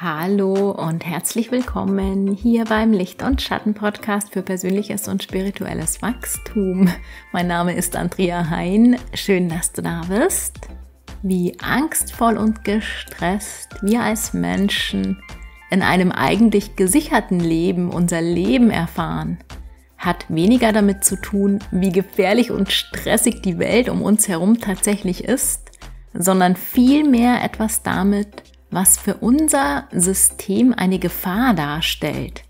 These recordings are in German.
Hallo und herzlich willkommen hier beim Licht- und Schatten-Podcast für persönliches und spirituelles Wachstum. Mein Name ist Andrea Hein. Schön, dass du da bist. Wie angstvoll und gestresst wir als Menschen in einem eigentlich gesicherten Leben unser Leben erfahren, hat weniger damit zu tun, wie gefährlich und stressig die Welt um uns herum tatsächlich ist, sondern vielmehr etwas damit, was für unser System eine Gefahr darstellt.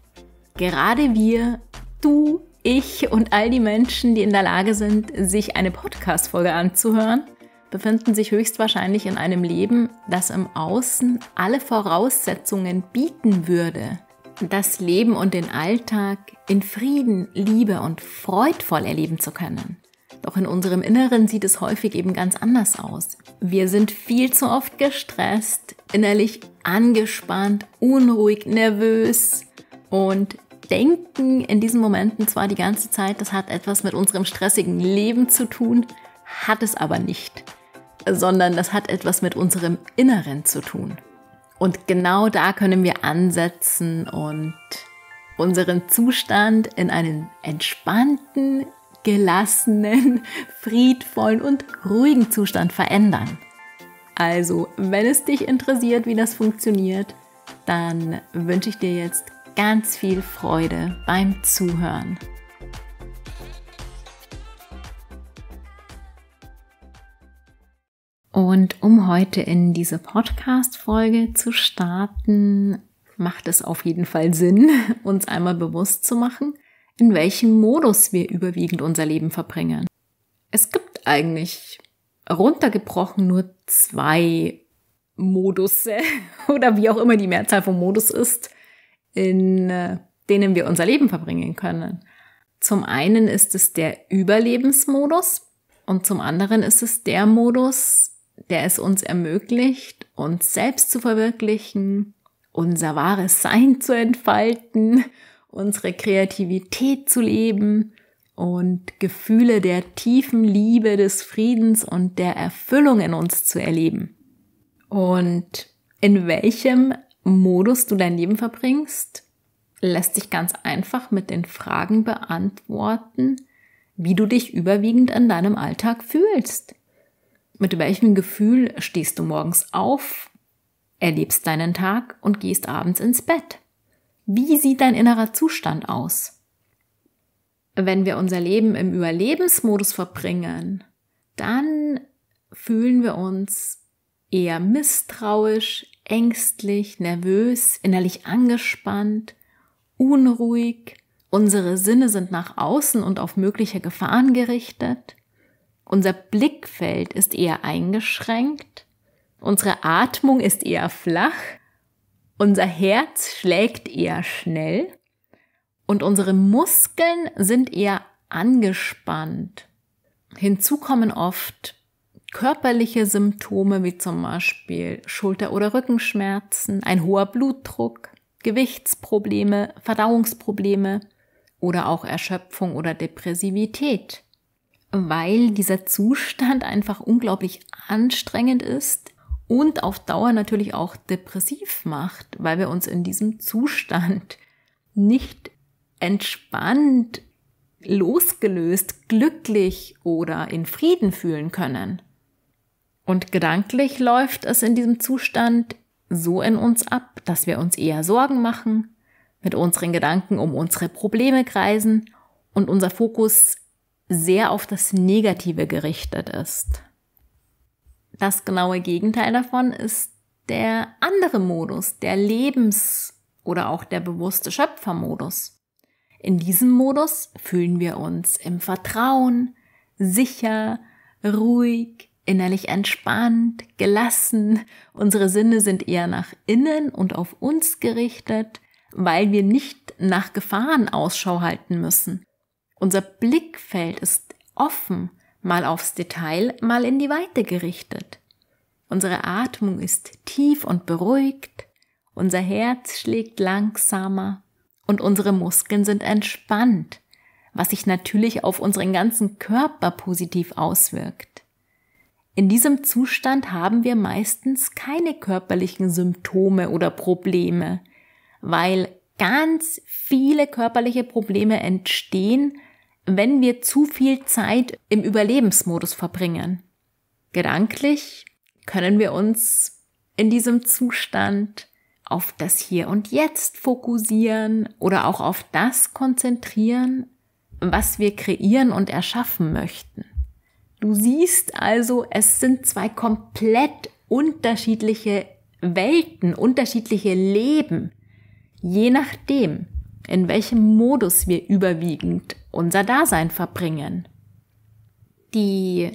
Gerade wir, du, ich und all die Menschen, die in der Lage sind, sich eine Podcast-Folge anzuhören, befinden sich höchstwahrscheinlich in einem Leben, das im Außen alle Voraussetzungen bieten würde, das Leben und den Alltag in Frieden, Liebe und freudvoll erleben zu können. Doch in unserem Inneren sieht es häufig eben ganz anders aus. Wir sind viel zu oft gestresst, innerlich angespannt, unruhig, nervös und denken in diesen Momenten zwar die ganze Zeit, das hat etwas mit unserem stressigen Leben zu tun, hat es aber nicht, sondern das hat etwas mit unserem Inneren zu tun. Und genau da können wir ansetzen und unseren Zustand in einen entspannten, gelassenen, friedvollen und ruhigen Zustand verändern. Also, wenn es dich interessiert, wie das funktioniert, dann wünsche ich dir jetzt ganz viel Freude beim Zuhören. Und um heute in diese Podcast-Folge zu starten, macht es auf jeden Fall Sinn, uns einmal bewusst zu machen, in welchem Modus wir überwiegend unser Leben verbringen. Es gibt eigentlich runtergebrochen nur zwei Modusse oder wie auch immer die Mehrzahl von Modus ist, in äh, denen wir unser Leben verbringen können. Zum einen ist es der Überlebensmodus und zum anderen ist es der Modus, der es uns ermöglicht, uns selbst zu verwirklichen, unser wahres Sein zu entfalten unsere Kreativität zu leben und Gefühle der tiefen Liebe, des Friedens und der Erfüllung in uns zu erleben. Und in welchem Modus du dein Leben verbringst, lässt sich ganz einfach mit den Fragen beantworten, wie du dich überwiegend in deinem Alltag fühlst. Mit welchem Gefühl stehst du morgens auf, erlebst deinen Tag und gehst abends ins Bett? Wie sieht dein innerer Zustand aus? Wenn wir unser Leben im Überlebensmodus verbringen, dann fühlen wir uns eher misstrauisch, ängstlich, nervös, innerlich angespannt, unruhig. Unsere Sinne sind nach außen und auf mögliche Gefahren gerichtet. Unser Blickfeld ist eher eingeschränkt. Unsere Atmung ist eher flach. Unser Herz schlägt eher schnell und unsere Muskeln sind eher angespannt. Hinzu kommen oft körperliche Symptome wie zum Beispiel Schulter- oder Rückenschmerzen, ein hoher Blutdruck, Gewichtsprobleme, Verdauungsprobleme oder auch Erschöpfung oder Depressivität. Weil dieser Zustand einfach unglaublich anstrengend ist, und auf Dauer natürlich auch depressiv macht, weil wir uns in diesem Zustand nicht entspannt, losgelöst, glücklich oder in Frieden fühlen können. Und gedanklich läuft es in diesem Zustand so in uns ab, dass wir uns eher Sorgen machen, mit unseren Gedanken um unsere Probleme kreisen und unser Fokus sehr auf das Negative gerichtet ist. Das genaue Gegenteil davon ist der andere Modus, der Lebens- oder auch der bewusste Schöpfermodus. In diesem Modus fühlen wir uns im Vertrauen, sicher, ruhig, innerlich entspannt, gelassen. Unsere Sinne sind eher nach innen und auf uns gerichtet, weil wir nicht nach Gefahren Ausschau halten müssen. Unser Blickfeld ist offen mal aufs Detail, mal in die Weite gerichtet. Unsere Atmung ist tief und beruhigt, unser Herz schlägt langsamer und unsere Muskeln sind entspannt, was sich natürlich auf unseren ganzen Körper positiv auswirkt. In diesem Zustand haben wir meistens keine körperlichen Symptome oder Probleme, weil ganz viele körperliche Probleme entstehen, wenn wir zu viel Zeit im Überlebensmodus verbringen. Gedanklich können wir uns in diesem Zustand auf das Hier und Jetzt fokussieren oder auch auf das konzentrieren, was wir kreieren und erschaffen möchten. Du siehst also, es sind zwei komplett unterschiedliche Welten, unterschiedliche Leben, je nachdem, in welchem Modus wir überwiegend unser Dasein verbringen. Die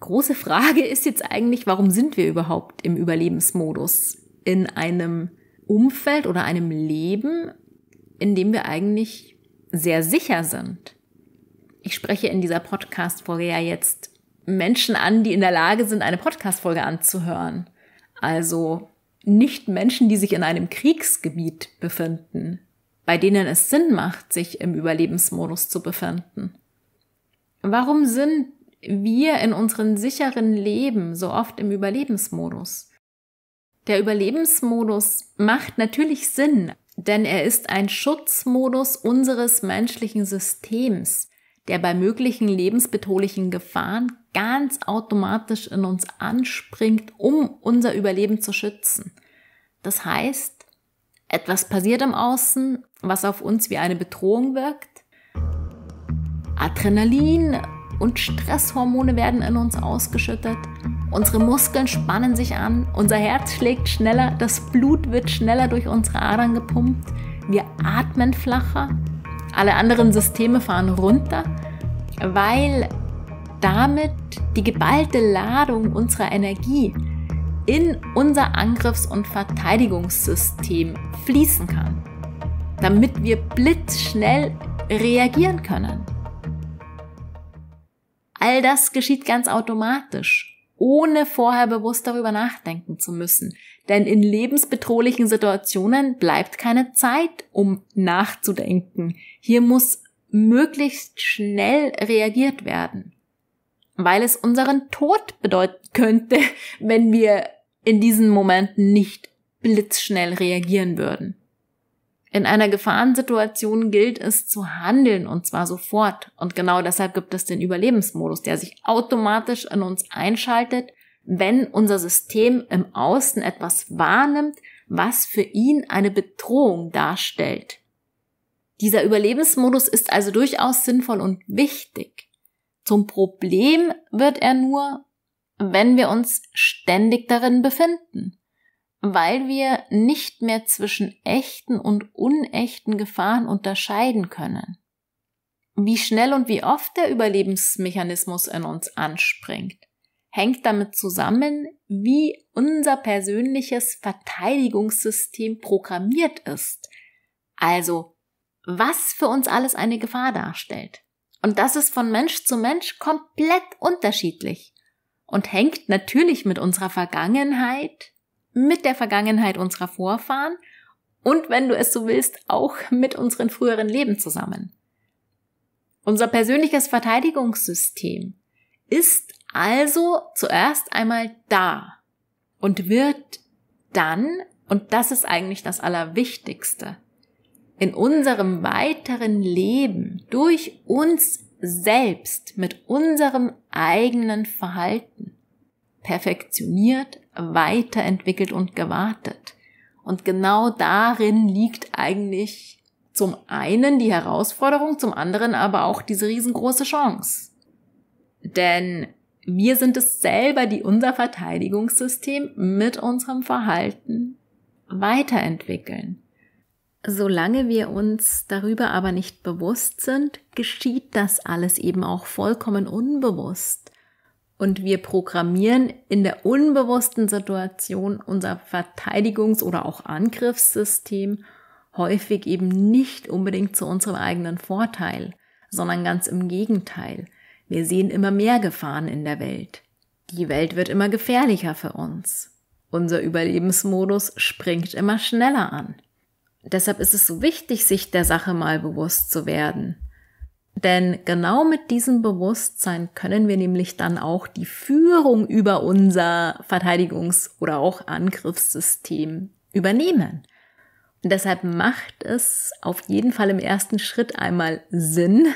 große Frage ist jetzt eigentlich, warum sind wir überhaupt im Überlebensmodus in einem Umfeld oder einem Leben, in dem wir eigentlich sehr sicher sind? Ich spreche in dieser Podcast-Folge ja jetzt Menschen an, die in der Lage sind, eine Podcast-Folge anzuhören. Also nicht Menschen, die sich in einem Kriegsgebiet befinden, bei denen es Sinn macht, sich im Überlebensmodus zu befinden. Warum sind wir in unseren sicheren Leben so oft im Überlebensmodus? Der Überlebensmodus macht natürlich Sinn, denn er ist ein Schutzmodus unseres menschlichen Systems, der bei möglichen lebensbedrohlichen Gefahren ganz automatisch in uns anspringt, um unser Überleben zu schützen. Das heißt, etwas passiert im Außen, was auf uns wie eine Bedrohung wirkt. Adrenalin und Stresshormone werden in uns ausgeschüttet. Unsere Muskeln spannen sich an, unser Herz schlägt schneller, das Blut wird schneller durch unsere Adern gepumpt, wir atmen flacher, alle anderen Systeme fahren runter, weil damit die geballte Ladung unserer Energie in unser Angriffs- und Verteidigungssystem fließen kann, damit wir blitzschnell reagieren können. All das geschieht ganz automatisch, ohne vorher bewusst darüber nachdenken zu müssen. Denn in lebensbedrohlichen Situationen bleibt keine Zeit, um nachzudenken. Hier muss möglichst schnell reagiert werden. Weil es unseren Tod bedeuten könnte, wenn wir in diesen Momenten nicht blitzschnell reagieren würden. In einer Gefahrensituation gilt es zu handeln und zwar sofort. Und genau deshalb gibt es den Überlebensmodus, der sich automatisch in uns einschaltet, wenn unser System im Außen etwas wahrnimmt, was für ihn eine Bedrohung darstellt. Dieser Überlebensmodus ist also durchaus sinnvoll und wichtig. Zum Problem wird er nur, wenn wir uns ständig darin befinden, weil wir nicht mehr zwischen echten und unechten Gefahren unterscheiden können. Wie schnell und wie oft der Überlebensmechanismus in uns anspringt, hängt damit zusammen, wie unser persönliches Verteidigungssystem programmiert ist. Also, was für uns alles eine Gefahr darstellt. Und das ist von Mensch zu Mensch komplett unterschiedlich und hängt natürlich mit unserer Vergangenheit, mit der Vergangenheit unserer Vorfahren und, wenn du es so willst, auch mit unseren früheren Leben zusammen. Unser persönliches Verteidigungssystem ist also zuerst einmal da und wird dann, und das ist eigentlich das Allerwichtigste, in unserem weiteren Leben durch uns selbst mit unserem eigenen Verhalten perfektioniert, weiterentwickelt und gewartet. Und genau darin liegt eigentlich zum einen die Herausforderung, zum anderen aber auch diese riesengroße Chance. Denn wir sind es selber, die unser Verteidigungssystem mit unserem Verhalten weiterentwickeln. Solange wir uns darüber aber nicht bewusst sind, geschieht das alles eben auch vollkommen unbewusst. Und wir programmieren in der unbewussten Situation unser Verteidigungs- oder auch Angriffssystem häufig eben nicht unbedingt zu unserem eigenen Vorteil, sondern ganz im Gegenteil. Wir sehen immer mehr Gefahren in der Welt. Die Welt wird immer gefährlicher für uns. Unser Überlebensmodus springt immer schneller an deshalb ist es so wichtig, sich der Sache mal bewusst zu werden. Denn genau mit diesem Bewusstsein können wir nämlich dann auch die Führung über unser Verteidigungs- oder auch Angriffssystem übernehmen. Und deshalb macht es auf jeden Fall im ersten Schritt einmal Sinn,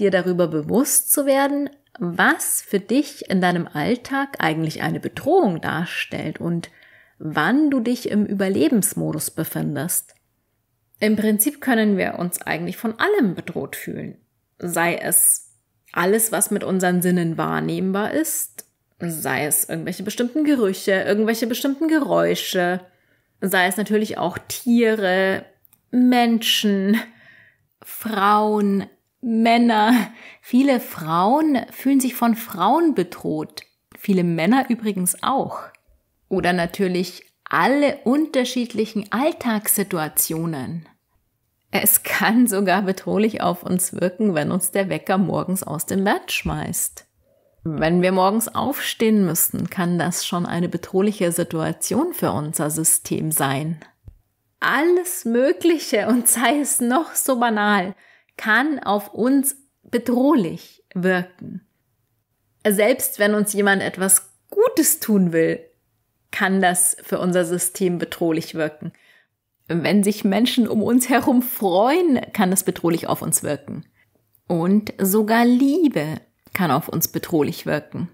dir darüber bewusst zu werden, was für dich in deinem Alltag eigentlich eine Bedrohung darstellt und wann du dich im Überlebensmodus befindest. Im Prinzip können wir uns eigentlich von allem bedroht fühlen. Sei es alles, was mit unseren Sinnen wahrnehmbar ist, sei es irgendwelche bestimmten Gerüche, irgendwelche bestimmten Geräusche, sei es natürlich auch Tiere, Menschen, Frauen, Männer. Viele Frauen fühlen sich von Frauen bedroht. Viele Männer übrigens auch. Oder natürlich alle unterschiedlichen Alltagssituationen. Es kann sogar bedrohlich auf uns wirken, wenn uns der Wecker morgens aus dem Bett schmeißt. Wenn wir morgens aufstehen müssen, kann das schon eine bedrohliche Situation für unser System sein. Alles Mögliche und sei es noch so banal, kann auf uns bedrohlich wirken. Selbst wenn uns jemand etwas Gutes tun will, kann das für unser System bedrohlich wirken. Wenn sich Menschen um uns herum freuen, kann das bedrohlich auf uns wirken. Und sogar Liebe kann auf uns bedrohlich wirken.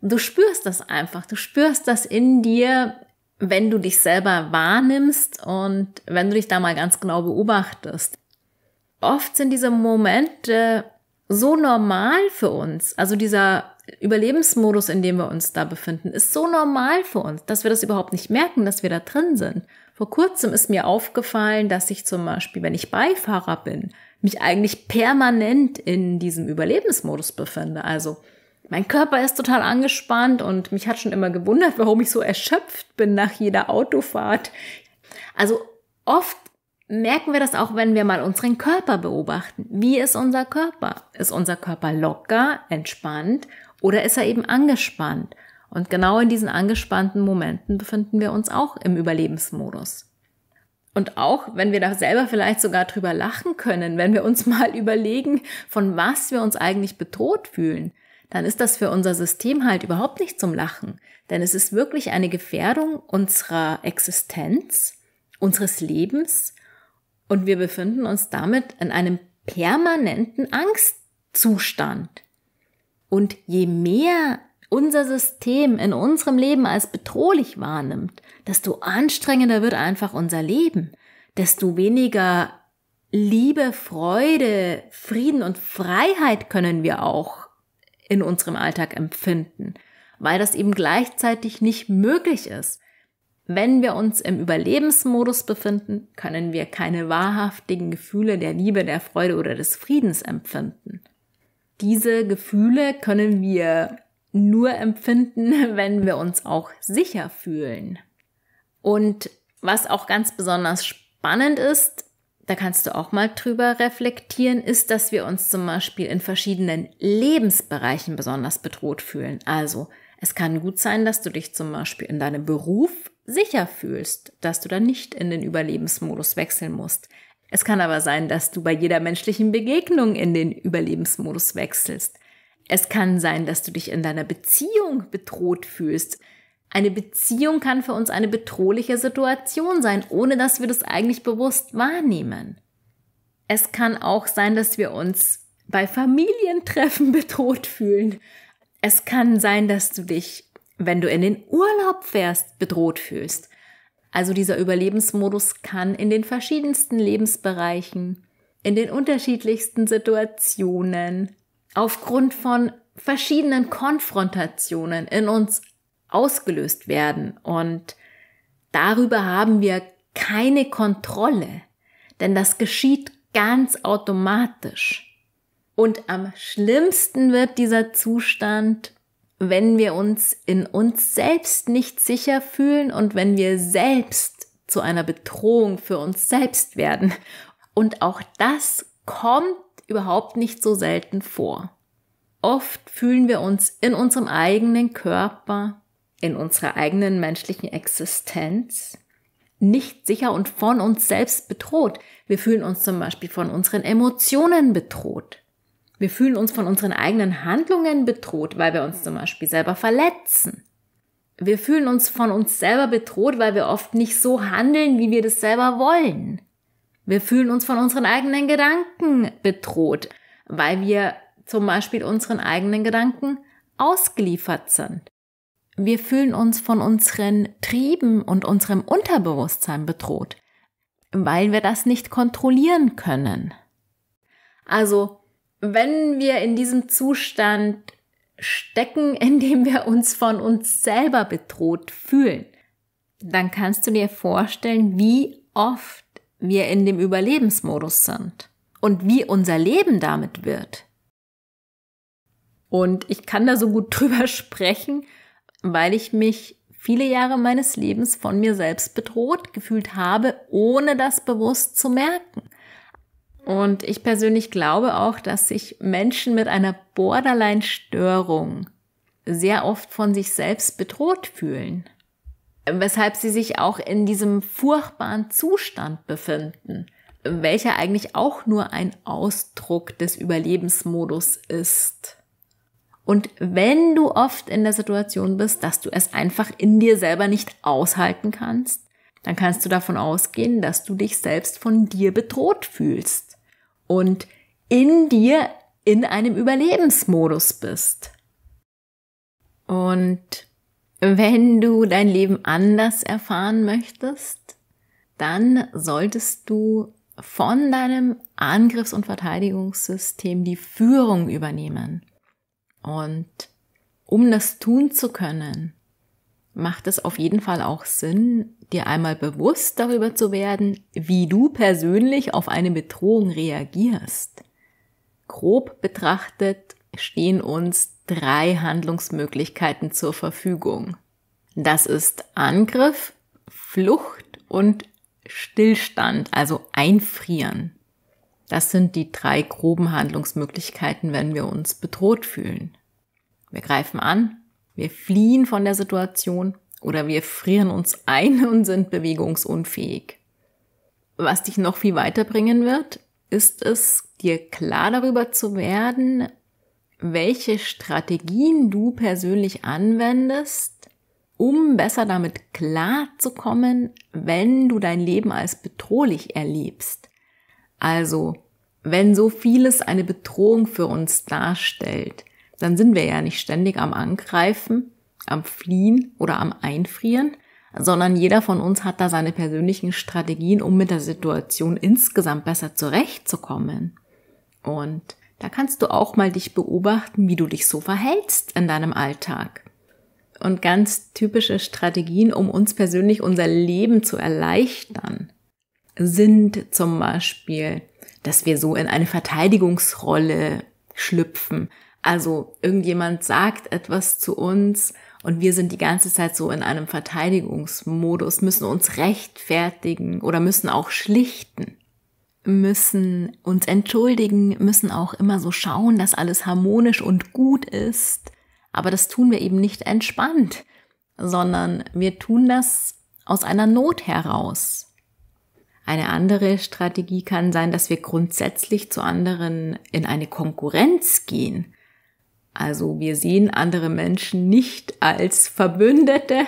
Du spürst das einfach, du spürst das in dir, wenn du dich selber wahrnimmst und wenn du dich da mal ganz genau beobachtest. Oft sind diese Momente so normal für uns, also dieser Überlebensmodus, in dem wir uns da befinden, ist so normal für uns, dass wir das überhaupt nicht merken, dass wir da drin sind. Vor kurzem ist mir aufgefallen, dass ich zum Beispiel, wenn ich Beifahrer bin, mich eigentlich permanent in diesem Überlebensmodus befinde. Also mein Körper ist total angespannt und mich hat schon immer gewundert, warum ich so erschöpft bin nach jeder Autofahrt. Also oft merken wir das auch, wenn wir mal unseren Körper beobachten. Wie ist unser Körper? Ist unser Körper locker, entspannt oder ist er eben angespannt? Und genau in diesen angespannten Momenten befinden wir uns auch im Überlebensmodus. Und auch wenn wir da selber vielleicht sogar drüber lachen können, wenn wir uns mal überlegen, von was wir uns eigentlich bedroht fühlen, dann ist das für unser System halt überhaupt nicht zum Lachen. Denn es ist wirklich eine Gefährdung unserer Existenz, unseres Lebens und wir befinden uns damit in einem permanenten Angstzustand. Und je mehr unser System in unserem Leben als bedrohlich wahrnimmt, desto anstrengender wird einfach unser Leben, desto weniger Liebe, Freude, Frieden und Freiheit können wir auch in unserem Alltag empfinden, weil das eben gleichzeitig nicht möglich ist. Wenn wir uns im Überlebensmodus befinden, können wir keine wahrhaftigen Gefühle der Liebe, der Freude oder des Friedens empfinden. Diese Gefühle können wir nur empfinden, wenn wir uns auch sicher fühlen. Und was auch ganz besonders spannend ist, da kannst du auch mal drüber reflektieren, ist, dass wir uns zum Beispiel in verschiedenen Lebensbereichen besonders bedroht fühlen. Also es kann gut sein, dass du dich zum Beispiel in deinem Beruf sicher fühlst, dass du dann nicht in den Überlebensmodus wechseln musst. Es kann aber sein, dass du bei jeder menschlichen Begegnung in den Überlebensmodus wechselst. Es kann sein, dass du dich in deiner Beziehung bedroht fühlst. Eine Beziehung kann für uns eine bedrohliche Situation sein, ohne dass wir das eigentlich bewusst wahrnehmen. Es kann auch sein, dass wir uns bei Familientreffen bedroht fühlen. Es kann sein, dass du dich, wenn du in den Urlaub fährst, bedroht fühlst. Also dieser Überlebensmodus kann in den verschiedensten Lebensbereichen, in den unterschiedlichsten Situationen aufgrund von verschiedenen Konfrontationen in uns ausgelöst werden und darüber haben wir keine Kontrolle, denn das geschieht ganz automatisch. Und am schlimmsten wird dieser Zustand, wenn wir uns in uns selbst nicht sicher fühlen und wenn wir selbst zu einer Bedrohung für uns selbst werden. Und auch das kommt überhaupt nicht so selten vor. Oft fühlen wir uns in unserem eigenen Körper, in unserer eigenen menschlichen Existenz nicht sicher und von uns selbst bedroht. Wir fühlen uns zum Beispiel von unseren Emotionen bedroht. Wir fühlen uns von unseren eigenen Handlungen bedroht, weil wir uns zum Beispiel selber verletzen. Wir fühlen uns von uns selber bedroht, weil wir oft nicht so handeln, wie wir das selber wollen. Wir fühlen uns von unseren eigenen Gedanken bedroht, weil wir zum Beispiel unseren eigenen Gedanken ausgeliefert sind. Wir fühlen uns von unseren Trieben und unserem Unterbewusstsein bedroht, weil wir das nicht kontrollieren können. Also, wenn wir in diesem Zustand stecken, in dem wir uns von uns selber bedroht fühlen, dann kannst du dir vorstellen, wie oft wir in dem Überlebensmodus sind und wie unser Leben damit wird. Und ich kann da so gut drüber sprechen, weil ich mich viele Jahre meines Lebens von mir selbst bedroht gefühlt habe, ohne das bewusst zu merken. Und ich persönlich glaube auch, dass sich Menschen mit einer Borderline-Störung sehr oft von sich selbst bedroht fühlen weshalb sie sich auch in diesem furchtbaren Zustand befinden, welcher eigentlich auch nur ein Ausdruck des Überlebensmodus ist. Und wenn du oft in der Situation bist, dass du es einfach in dir selber nicht aushalten kannst, dann kannst du davon ausgehen, dass du dich selbst von dir bedroht fühlst und in dir in einem Überlebensmodus bist. Und wenn du dein Leben anders erfahren möchtest, dann solltest du von deinem Angriffs- und Verteidigungssystem die Führung übernehmen. Und um das tun zu können, macht es auf jeden Fall auch Sinn, dir einmal bewusst darüber zu werden, wie du persönlich auf eine Bedrohung reagierst. Grob betrachtet stehen uns drei Handlungsmöglichkeiten zur Verfügung. Das ist Angriff, Flucht und Stillstand, also Einfrieren. Das sind die drei groben Handlungsmöglichkeiten, wenn wir uns bedroht fühlen. Wir greifen an, wir fliehen von der Situation oder wir frieren uns ein und sind bewegungsunfähig. Was dich noch viel weiterbringen wird, ist es, dir klar darüber zu werden, welche Strategien du persönlich anwendest, um besser damit klarzukommen, wenn du dein Leben als bedrohlich erlebst. Also, wenn so vieles eine Bedrohung für uns darstellt, dann sind wir ja nicht ständig am Angreifen, am Fliehen oder am Einfrieren, sondern jeder von uns hat da seine persönlichen Strategien, um mit der Situation insgesamt besser zurechtzukommen. Und da kannst du auch mal dich beobachten, wie du dich so verhältst in deinem Alltag. Und ganz typische Strategien, um uns persönlich unser Leben zu erleichtern, sind zum Beispiel, dass wir so in eine Verteidigungsrolle schlüpfen. Also irgendjemand sagt etwas zu uns und wir sind die ganze Zeit so in einem Verteidigungsmodus, müssen uns rechtfertigen oder müssen auch schlichten müssen uns entschuldigen, müssen auch immer so schauen, dass alles harmonisch und gut ist. Aber das tun wir eben nicht entspannt, sondern wir tun das aus einer Not heraus. Eine andere Strategie kann sein, dass wir grundsätzlich zu anderen in eine Konkurrenz gehen. Also wir sehen andere Menschen nicht als Verbündete,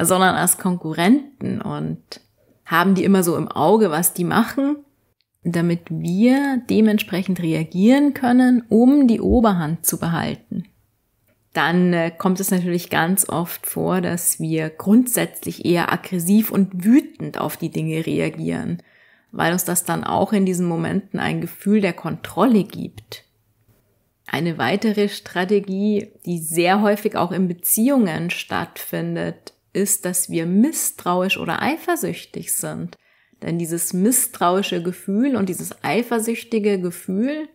sondern als Konkurrenten und haben die immer so im Auge, was die machen damit wir dementsprechend reagieren können, um die Oberhand zu behalten. Dann äh, kommt es natürlich ganz oft vor, dass wir grundsätzlich eher aggressiv und wütend auf die Dinge reagieren, weil uns das dann auch in diesen Momenten ein Gefühl der Kontrolle gibt. Eine weitere Strategie, die sehr häufig auch in Beziehungen stattfindet, ist, dass wir misstrauisch oder eifersüchtig sind. Denn dieses misstrauische Gefühl und dieses eifersüchtige Gefühl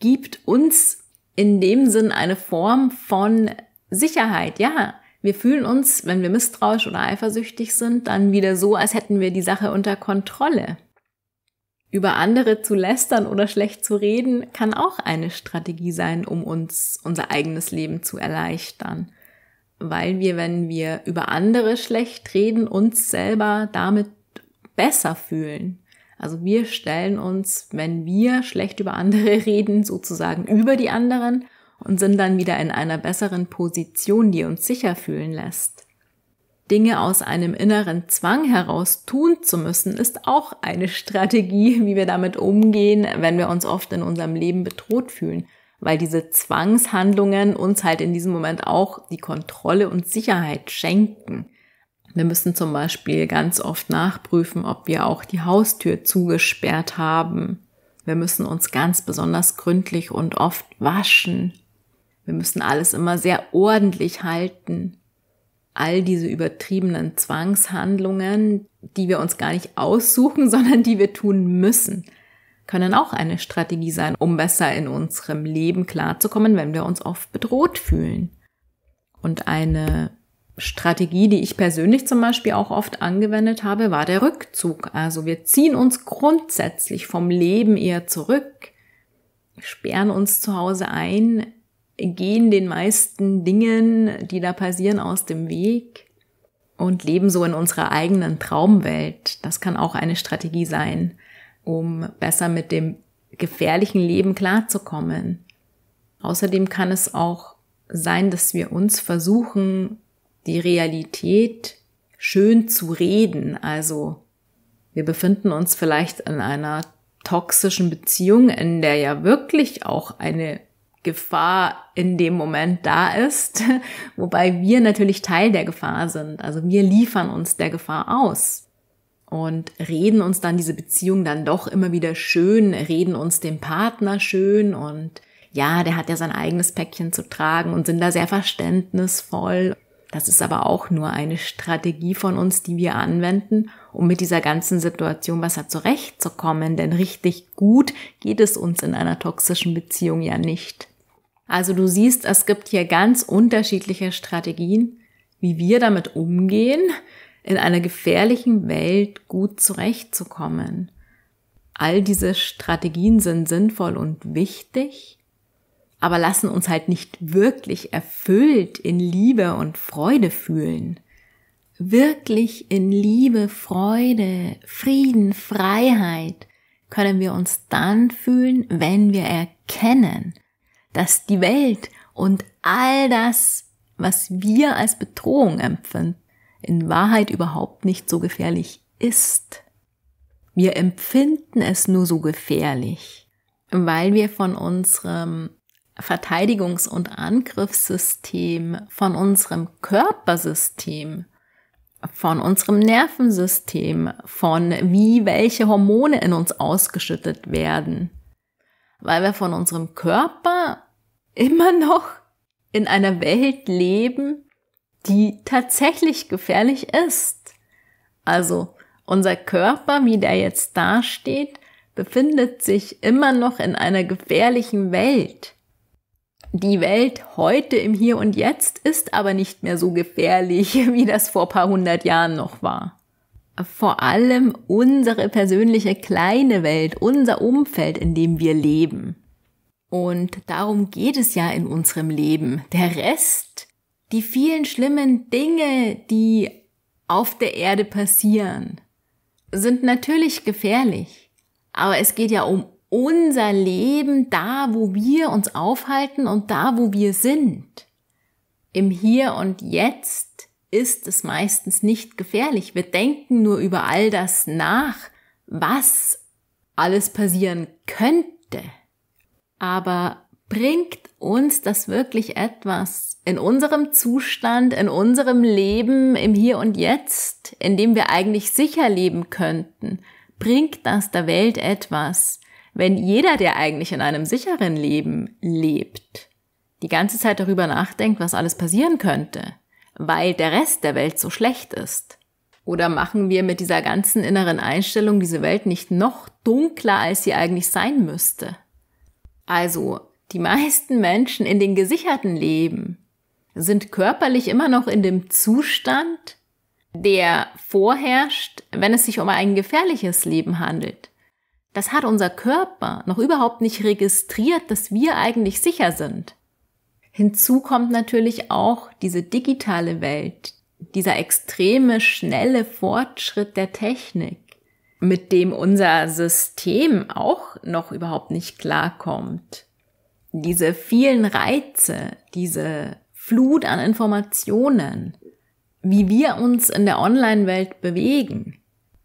gibt uns in dem Sinn eine Form von Sicherheit. Ja, wir fühlen uns, wenn wir misstrauisch oder eifersüchtig sind, dann wieder so, als hätten wir die Sache unter Kontrolle. Über andere zu lästern oder schlecht zu reden kann auch eine Strategie sein, um uns unser eigenes Leben zu erleichtern. Weil wir, wenn wir über andere schlecht reden, uns selber damit besser fühlen. Also wir stellen uns, wenn wir schlecht über andere reden, sozusagen über die anderen und sind dann wieder in einer besseren Position, die uns sicher fühlen lässt. Dinge aus einem inneren Zwang heraus tun zu müssen, ist auch eine Strategie, wie wir damit umgehen, wenn wir uns oft in unserem Leben bedroht fühlen, weil diese Zwangshandlungen uns halt in diesem Moment auch die Kontrolle und Sicherheit schenken. Wir müssen zum Beispiel ganz oft nachprüfen, ob wir auch die Haustür zugesperrt haben. Wir müssen uns ganz besonders gründlich und oft waschen. Wir müssen alles immer sehr ordentlich halten. All diese übertriebenen Zwangshandlungen, die wir uns gar nicht aussuchen, sondern die wir tun müssen, können auch eine Strategie sein, um besser in unserem Leben klarzukommen, wenn wir uns oft bedroht fühlen. Und eine Strategie, die ich persönlich zum Beispiel auch oft angewendet habe, war der Rückzug. Also wir ziehen uns grundsätzlich vom Leben eher zurück, sperren uns zu Hause ein, gehen den meisten Dingen, die da passieren, aus dem Weg und leben so in unserer eigenen Traumwelt. Das kann auch eine Strategie sein, um besser mit dem gefährlichen Leben klarzukommen. Außerdem kann es auch sein, dass wir uns versuchen, die Realität schön zu reden. Also wir befinden uns vielleicht in einer toxischen Beziehung, in der ja wirklich auch eine Gefahr in dem Moment da ist, wobei wir natürlich Teil der Gefahr sind. Also wir liefern uns der Gefahr aus und reden uns dann diese Beziehung dann doch immer wieder schön, reden uns dem Partner schön und ja, der hat ja sein eigenes Päckchen zu tragen und sind da sehr verständnisvoll das ist aber auch nur eine Strategie von uns, die wir anwenden, um mit dieser ganzen Situation besser zurechtzukommen, denn richtig gut geht es uns in einer toxischen Beziehung ja nicht. Also du siehst, es gibt hier ganz unterschiedliche Strategien, wie wir damit umgehen, in einer gefährlichen Welt gut zurechtzukommen. All diese Strategien sind sinnvoll und wichtig, aber lassen uns halt nicht wirklich erfüllt in Liebe und Freude fühlen. Wirklich in Liebe, Freude, Frieden, Freiheit können wir uns dann fühlen, wenn wir erkennen, dass die Welt und all das, was wir als Bedrohung empfinden, in Wahrheit überhaupt nicht so gefährlich ist. Wir empfinden es nur so gefährlich, weil wir von unserem Verteidigungs- und Angriffssystem, von unserem Körpersystem, von unserem Nervensystem, von wie welche Hormone in uns ausgeschüttet werden. Weil wir von unserem Körper immer noch in einer Welt leben, die tatsächlich gefährlich ist. Also unser Körper, wie der jetzt dasteht, befindet sich immer noch in einer gefährlichen Welt. Die Welt heute im Hier und Jetzt ist aber nicht mehr so gefährlich, wie das vor ein paar hundert Jahren noch war. Vor allem unsere persönliche kleine Welt, unser Umfeld, in dem wir leben. Und darum geht es ja in unserem Leben. Der Rest, die vielen schlimmen Dinge, die auf der Erde passieren, sind natürlich gefährlich. Aber es geht ja um unser Leben da, wo wir uns aufhalten und da, wo wir sind. Im Hier und Jetzt ist es meistens nicht gefährlich. Wir denken nur über all das nach, was alles passieren könnte. Aber bringt uns das wirklich etwas in unserem Zustand, in unserem Leben, im Hier und Jetzt, in dem wir eigentlich sicher leben könnten? Bringt das der Welt etwas? Wenn jeder, der eigentlich in einem sicheren Leben lebt, die ganze Zeit darüber nachdenkt, was alles passieren könnte, weil der Rest der Welt so schlecht ist? Oder machen wir mit dieser ganzen inneren Einstellung diese Welt nicht noch dunkler, als sie eigentlich sein müsste? Also, die meisten Menschen in den gesicherten Leben sind körperlich immer noch in dem Zustand, der vorherrscht, wenn es sich um ein gefährliches Leben handelt. Das hat unser Körper noch überhaupt nicht registriert, dass wir eigentlich sicher sind. Hinzu kommt natürlich auch diese digitale Welt, dieser extreme, schnelle Fortschritt der Technik, mit dem unser System auch noch überhaupt nicht klarkommt. Diese vielen Reize, diese Flut an Informationen, wie wir uns in der Online-Welt bewegen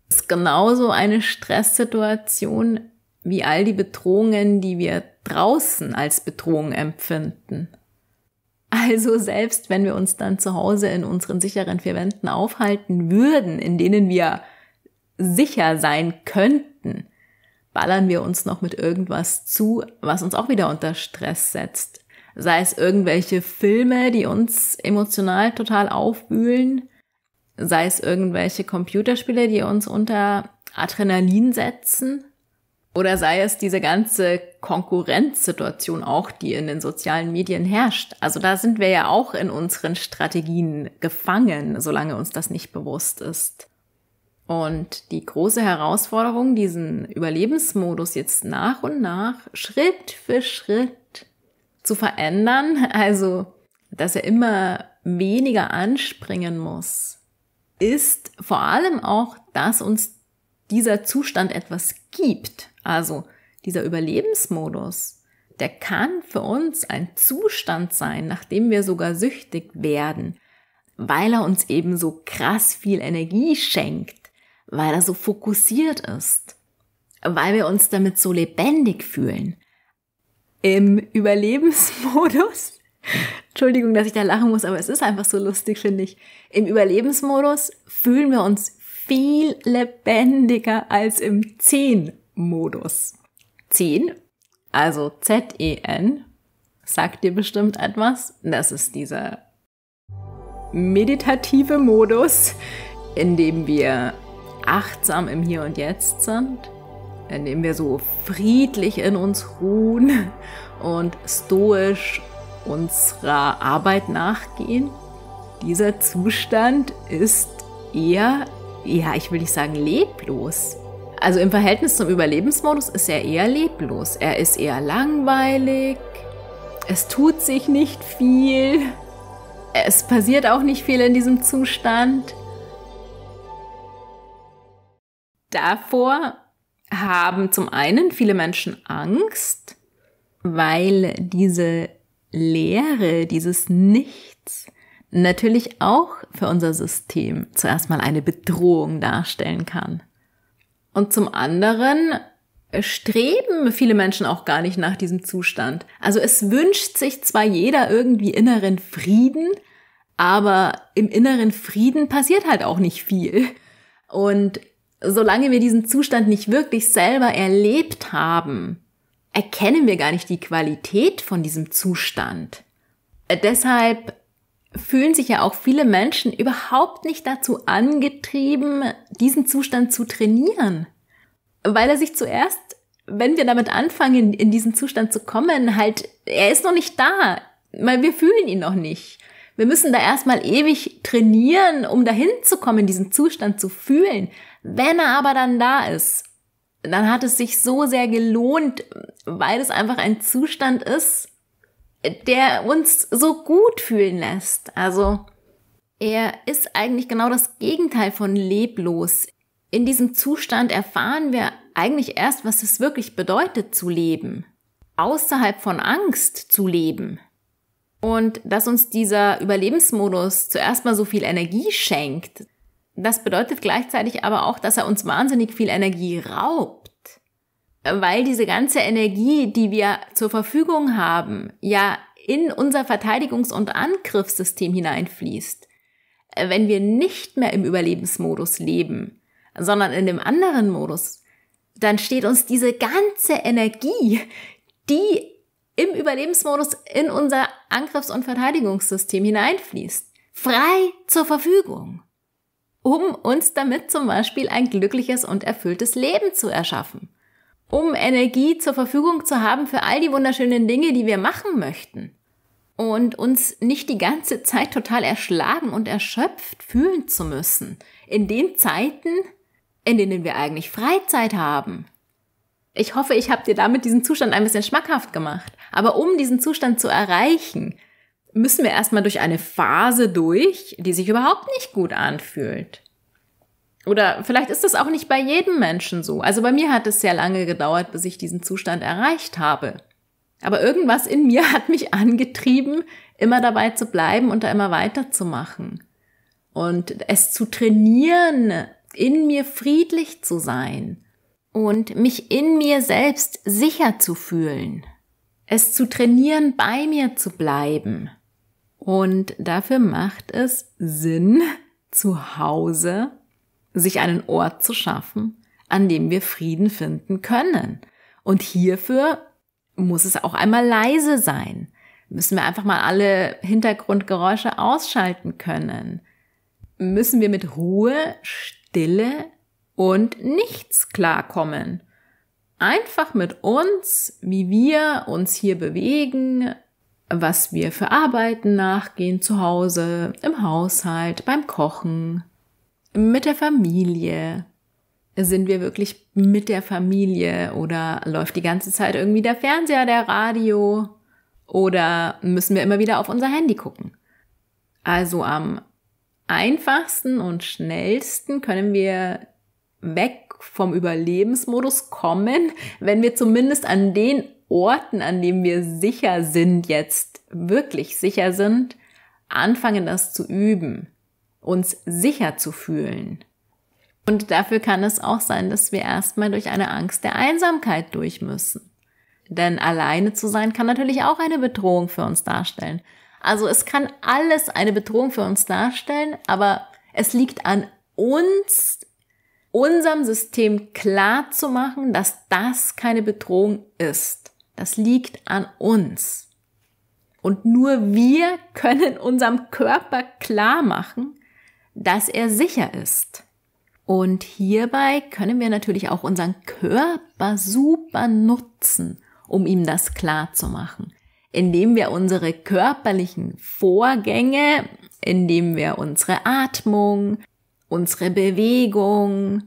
ist genauso eine Stresssituation wie all die Bedrohungen, die wir draußen als Bedrohung empfinden. Also selbst wenn wir uns dann zu Hause in unseren sicheren vier Wänden aufhalten würden, in denen wir sicher sein könnten, ballern wir uns noch mit irgendwas zu, was uns auch wieder unter Stress setzt. Sei es irgendwelche Filme, die uns emotional total aufwühlen, sei es irgendwelche Computerspiele, die uns unter Adrenalin setzen, oder sei es diese ganze Konkurrenzsituation auch, die in den sozialen Medien herrscht. Also da sind wir ja auch in unseren Strategien gefangen, solange uns das nicht bewusst ist. Und die große Herausforderung, diesen Überlebensmodus jetzt nach und nach, Schritt für Schritt zu verändern, also dass er immer weniger anspringen muss, ist vor allem auch, dass uns dieser Zustand etwas gibt. Also dieser Überlebensmodus, der kann für uns ein Zustand sein, nachdem wir sogar süchtig werden, weil er uns eben so krass viel Energie schenkt, weil er so fokussiert ist, weil wir uns damit so lebendig fühlen. Im Überlebensmodus Entschuldigung, dass ich da lachen muss, aber es ist einfach so lustig, finde ich. Im Überlebensmodus fühlen wir uns viel lebendiger als im zehn modus Zehn, also Z-E-N, sagt dir bestimmt etwas. Das ist dieser meditative Modus, in dem wir achtsam im Hier und Jetzt sind, in dem wir so friedlich in uns ruhen und stoisch unserer Arbeit nachgehen. Dieser Zustand ist eher, ja, ich will nicht sagen leblos. Also im Verhältnis zum Überlebensmodus ist er eher leblos. Er ist eher langweilig. Es tut sich nicht viel. Es passiert auch nicht viel in diesem Zustand. Davor haben zum einen viele Menschen Angst, weil diese Leere, dieses Nichts natürlich auch für unser System zuerst mal eine Bedrohung darstellen kann. Und zum anderen streben viele Menschen auch gar nicht nach diesem Zustand. Also es wünscht sich zwar jeder irgendwie inneren Frieden, aber im inneren Frieden passiert halt auch nicht viel. Und solange wir diesen Zustand nicht wirklich selber erlebt haben, erkennen wir gar nicht die Qualität von diesem Zustand. Äh, deshalb fühlen sich ja auch viele Menschen überhaupt nicht dazu angetrieben, diesen Zustand zu trainieren, weil er sich zuerst, wenn wir damit anfangen, in diesen Zustand zu kommen, halt, er ist noch nicht da, weil wir fühlen ihn noch nicht. Wir müssen da erstmal ewig trainieren, um dahin zu kommen, diesen Zustand zu fühlen. Wenn er aber dann da ist, dann hat es sich so sehr gelohnt, weil es einfach ein Zustand ist, der uns so gut fühlen lässt. Also er ist eigentlich genau das Gegenteil von leblos. In diesem Zustand erfahren wir eigentlich erst, was es wirklich bedeutet zu leben, außerhalb von Angst zu leben. Und dass uns dieser Überlebensmodus zuerst mal so viel Energie schenkt, das bedeutet gleichzeitig aber auch, dass er uns wahnsinnig viel Energie raubt, weil diese ganze Energie, die wir zur Verfügung haben, ja in unser Verteidigungs- und Angriffssystem hineinfließt. Wenn wir nicht mehr im Überlebensmodus leben, sondern in dem anderen Modus, dann steht uns diese ganze Energie, die im Überlebensmodus in unser Angriffs- und Verteidigungssystem hineinfließt, frei zur Verfügung um uns damit zum Beispiel ein glückliches und erfülltes Leben zu erschaffen, um Energie zur Verfügung zu haben für all die wunderschönen Dinge, die wir machen möchten und uns nicht die ganze Zeit total erschlagen und erschöpft fühlen zu müssen, in den Zeiten, in denen wir eigentlich Freizeit haben. Ich hoffe, ich habe dir damit diesen Zustand ein bisschen schmackhaft gemacht. Aber um diesen Zustand zu erreichen, müssen wir erstmal durch eine Phase durch, die sich überhaupt nicht gut anfühlt. Oder vielleicht ist das auch nicht bei jedem Menschen so. Also bei mir hat es sehr lange gedauert, bis ich diesen Zustand erreicht habe. Aber irgendwas in mir hat mich angetrieben, immer dabei zu bleiben und da immer weiterzumachen. Und es zu trainieren, in mir friedlich zu sein und mich in mir selbst sicher zu fühlen. Es zu trainieren, bei mir zu bleiben. Und dafür macht es Sinn, zu Hause sich einen Ort zu schaffen, an dem wir Frieden finden können. Und hierfür muss es auch einmal leise sein. Müssen wir einfach mal alle Hintergrundgeräusche ausschalten können. Müssen wir mit Ruhe, Stille und nichts klarkommen. Einfach mit uns, wie wir uns hier bewegen, was wir für Arbeiten nachgehen zu Hause, im Haushalt, beim Kochen, mit der Familie. Sind wir wirklich mit der Familie oder läuft die ganze Zeit irgendwie der Fernseher, der Radio oder müssen wir immer wieder auf unser Handy gucken? Also am einfachsten und schnellsten können wir weg vom Überlebensmodus kommen, wenn wir zumindest an den Orten, an denen wir sicher sind, jetzt wirklich sicher sind, anfangen das zu üben, uns sicher zu fühlen. Und dafür kann es auch sein, dass wir erstmal durch eine Angst der Einsamkeit durch müssen. Denn alleine zu sein kann natürlich auch eine Bedrohung für uns darstellen. Also es kann alles eine Bedrohung für uns darstellen, aber es liegt an uns, unserem System klar zu machen, dass das keine Bedrohung ist. Das liegt an uns. Und nur wir können unserem Körper klar machen, dass er sicher ist. Und hierbei können wir natürlich auch unseren Körper super nutzen, um ihm das klar zu machen, indem wir unsere körperlichen Vorgänge, indem wir unsere Atmung, unsere Bewegung,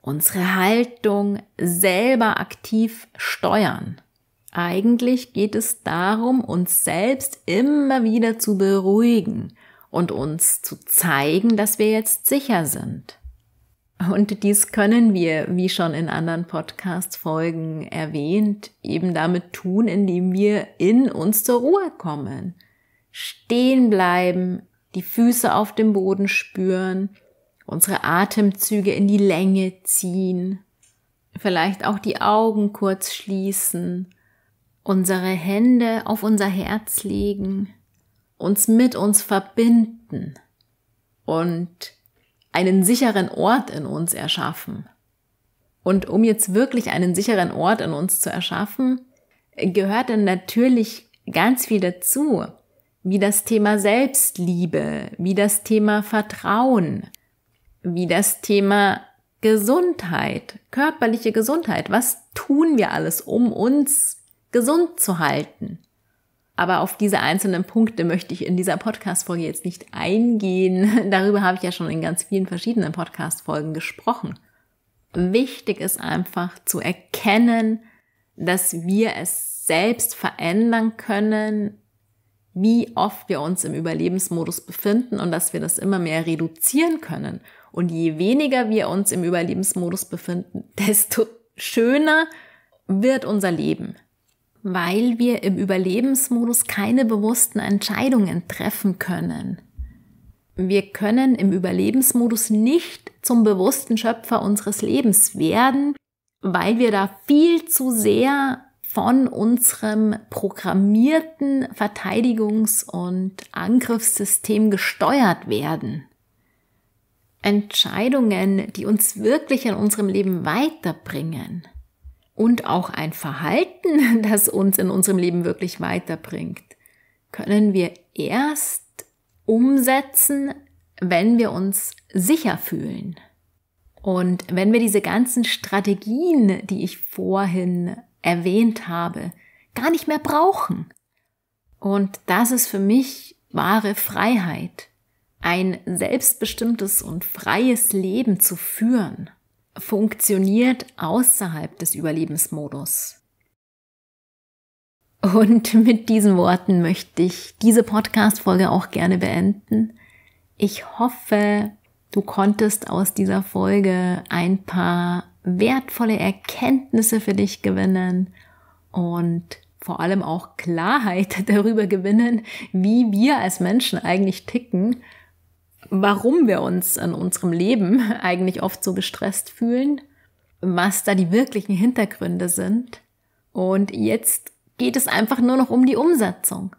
unsere Haltung selber aktiv steuern. Eigentlich geht es darum, uns selbst immer wieder zu beruhigen und uns zu zeigen, dass wir jetzt sicher sind. Und dies können wir, wie schon in anderen Podcast-Folgen erwähnt, eben damit tun, indem wir in uns zur Ruhe kommen. Stehen bleiben, die Füße auf dem Boden spüren, unsere Atemzüge in die Länge ziehen, vielleicht auch die Augen kurz schließen unsere Hände auf unser Herz legen, uns mit uns verbinden und einen sicheren Ort in uns erschaffen. Und um jetzt wirklich einen sicheren Ort in uns zu erschaffen, gehört dann natürlich ganz viel dazu, wie das Thema Selbstliebe, wie das Thema Vertrauen, wie das Thema Gesundheit, körperliche Gesundheit. Was tun wir alles, um uns gesund zu halten. Aber auf diese einzelnen Punkte möchte ich in dieser Podcast-Folge jetzt nicht eingehen. Darüber habe ich ja schon in ganz vielen verschiedenen Podcast-Folgen gesprochen. Wichtig ist einfach zu erkennen, dass wir es selbst verändern können, wie oft wir uns im Überlebensmodus befinden und dass wir das immer mehr reduzieren können. Und je weniger wir uns im Überlebensmodus befinden, desto schöner wird unser Leben weil wir im Überlebensmodus keine bewussten Entscheidungen treffen können. Wir können im Überlebensmodus nicht zum bewussten Schöpfer unseres Lebens werden, weil wir da viel zu sehr von unserem programmierten Verteidigungs- und Angriffssystem gesteuert werden. Entscheidungen, die uns wirklich in unserem Leben weiterbringen, und auch ein Verhalten, das uns in unserem Leben wirklich weiterbringt, können wir erst umsetzen, wenn wir uns sicher fühlen. Und wenn wir diese ganzen Strategien, die ich vorhin erwähnt habe, gar nicht mehr brauchen. Und das ist für mich wahre Freiheit, ein selbstbestimmtes und freies Leben zu führen funktioniert außerhalb des Überlebensmodus. Und mit diesen Worten möchte ich diese Podcast-Folge auch gerne beenden. Ich hoffe, du konntest aus dieser Folge ein paar wertvolle Erkenntnisse für dich gewinnen und vor allem auch Klarheit darüber gewinnen, wie wir als Menschen eigentlich ticken warum wir uns in unserem Leben eigentlich oft so gestresst fühlen, was da die wirklichen Hintergründe sind. Und jetzt geht es einfach nur noch um die Umsetzung.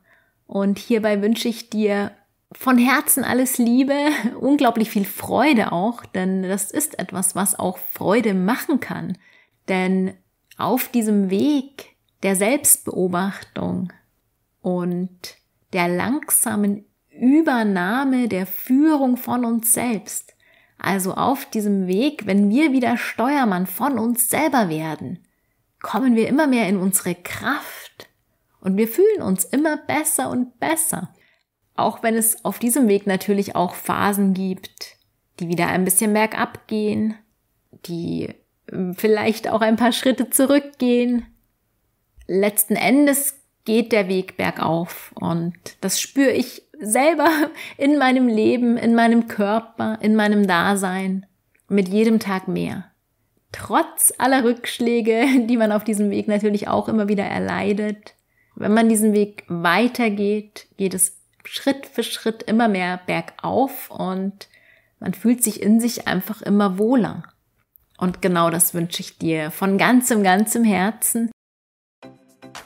Und hierbei wünsche ich dir von Herzen alles Liebe, unglaublich viel Freude auch, denn das ist etwas, was auch Freude machen kann. Denn auf diesem Weg der Selbstbeobachtung und der langsamen Übernahme der Führung von uns selbst. Also auf diesem Weg, wenn wir wieder Steuermann von uns selber werden, kommen wir immer mehr in unsere Kraft und wir fühlen uns immer besser und besser. Auch wenn es auf diesem Weg natürlich auch Phasen gibt, die wieder ein bisschen bergab gehen, die ähm, vielleicht auch ein paar Schritte zurückgehen. Letzten Endes geht der Weg bergauf und das spüre ich selber in meinem Leben, in meinem Körper, in meinem Dasein mit jedem Tag mehr. Trotz aller Rückschläge, die man auf diesem Weg natürlich auch immer wieder erleidet. Wenn man diesen Weg weitergeht, geht es Schritt für Schritt immer mehr bergauf und man fühlt sich in sich einfach immer wohler. Und genau das wünsche ich dir von ganzem, ganzem Herzen,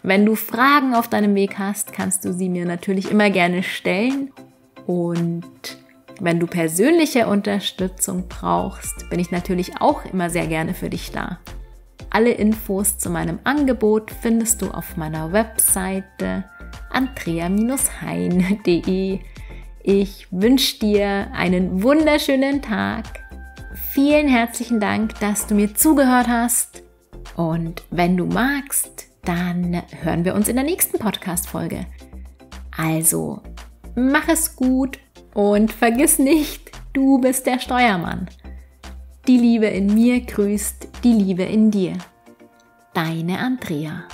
wenn du Fragen auf deinem Weg hast, kannst du sie mir natürlich immer gerne stellen. Und wenn du persönliche Unterstützung brauchst, bin ich natürlich auch immer sehr gerne für dich da. Alle Infos zu meinem Angebot findest du auf meiner Webseite andrea-hein.de. Ich wünsche dir einen wunderschönen Tag. Vielen herzlichen Dank, dass du mir zugehört hast. Und wenn du magst, dann hören wir uns in der nächsten Podcast-Folge. Also, mach es gut und vergiss nicht, du bist der Steuermann. Die Liebe in mir grüßt die Liebe in dir. Deine Andrea.